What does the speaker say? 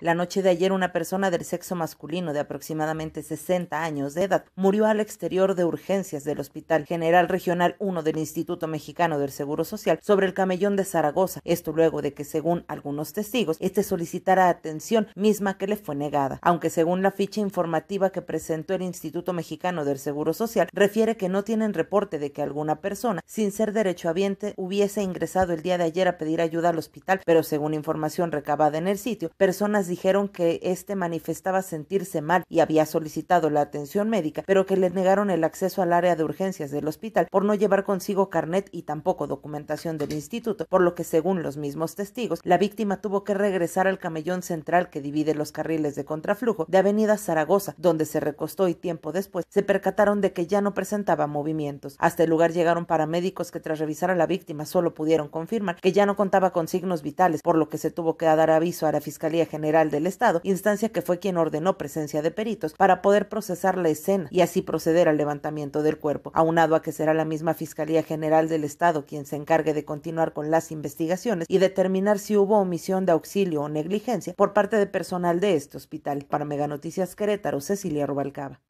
La noche de ayer una persona del sexo masculino de aproximadamente 60 años de edad murió al exterior de urgencias del Hospital General Regional 1 del Instituto Mexicano del Seguro Social sobre el camellón de Zaragoza, esto luego de que según algunos testigos este solicitara atención misma que le fue negada, aunque según la ficha informativa que presentó el Instituto Mexicano del Seguro Social refiere que no tienen reporte de que alguna persona sin ser derechohabiente hubiese ingresado el día de ayer a pedir ayuda al hospital, pero según información recabada en el sitio, personas dijeron que este manifestaba sentirse mal y había solicitado la atención médica, pero que le negaron el acceso al área de urgencias del hospital por no llevar consigo carnet y tampoco documentación del instituto, por lo que según los mismos testigos, la víctima tuvo que regresar al camellón central que divide los carriles de contraflujo de Avenida Zaragoza, donde se recostó y tiempo después se percataron de que ya no presentaba movimientos. Hasta el lugar llegaron paramédicos que tras revisar a la víctima solo pudieron confirmar que ya no contaba con signos vitales, por lo que se tuvo que dar aviso a la Fiscalía General del Estado, instancia que fue quien ordenó presencia de peritos para poder procesar la escena y así proceder al levantamiento del cuerpo, aunado a que será la misma Fiscalía General del Estado quien se encargue de continuar con las investigaciones y determinar si hubo omisión de auxilio o negligencia por parte de personal de este hospital. Para Meganoticias Querétaro, Cecilia Rubalcaba.